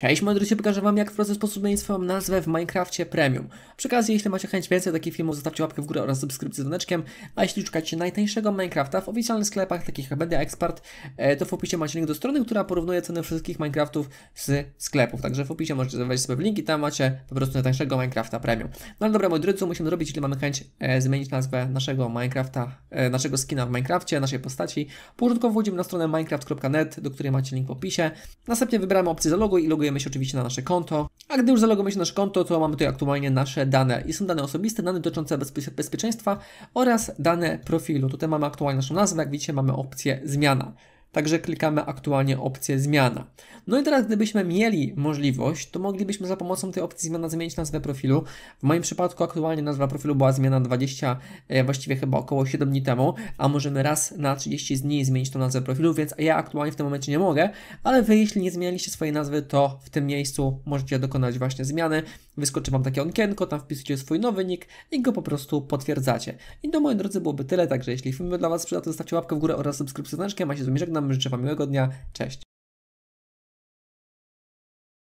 Cześć moi drodzy, pokażę wam jak w prosty sposób zmienić swoją nazwę w Minecrafcie Premium. Przy okazji, jeśli macie chęć więcej takich filmów, zostawcie łapkę w górę oraz subskrypcję z dzwoneczkiem, a jeśli szukacie najtańszego Minecrafta w oficjalnych sklepach takich jak Media Expert, e, to w opisie macie link do strony, która porównuje ceny wszystkich Minecraftów z sklepów. Także w opisie możecie wejść sobie linki tam macie po prostu najtańszego Minecrafta Premium. No ale dobra moi drodzy, musimy zrobić, jeśli mamy chęć e, zmienić nazwę naszego Minecrafta, e, naszego skina w Minecrafcie, naszej postaci. Po wchodzimy na stronę minecraft.net, do której macie link w opisie. Następnie wybieramy opcję zaloguj i logujemy my się oczywiście na nasze konto, a gdy już zalogujemy się na nasze konto, to mamy tutaj aktualnie nasze dane i są dane osobiste, dane dotyczące bezpie bezpieczeństwa oraz dane profilu. Tutaj mamy aktualnie naszą nazwę, jak widzicie mamy opcję zmiana. Także klikamy aktualnie opcję zmiana. No i teraz gdybyśmy mieli możliwość, to moglibyśmy za pomocą tej opcji zmiana zmienić nazwę profilu. W moim przypadku aktualnie nazwa profilu była zmiana 20, e, właściwie chyba około 7 dni temu, a możemy raz na 30 dni zmienić tą nazwę profilu, więc ja aktualnie w tym momencie nie mogę, ale Wy jeśli nie zmienialiście swojej nazwy, to w tym miejscu możecie dokonać właśnie zmiany. Wyskoczy Wam takie okienko, tam wpisujecie swój nowy nick i go po prostu potwierdzacie. I to moi drodzy byłoby tyle, także jeśli film był dla Was przydatny, zostawcie łapkę w górę oraz subskrypcję z znaczkiem, a się z żegnam nam, życzę Wam miłego dnia, cześć.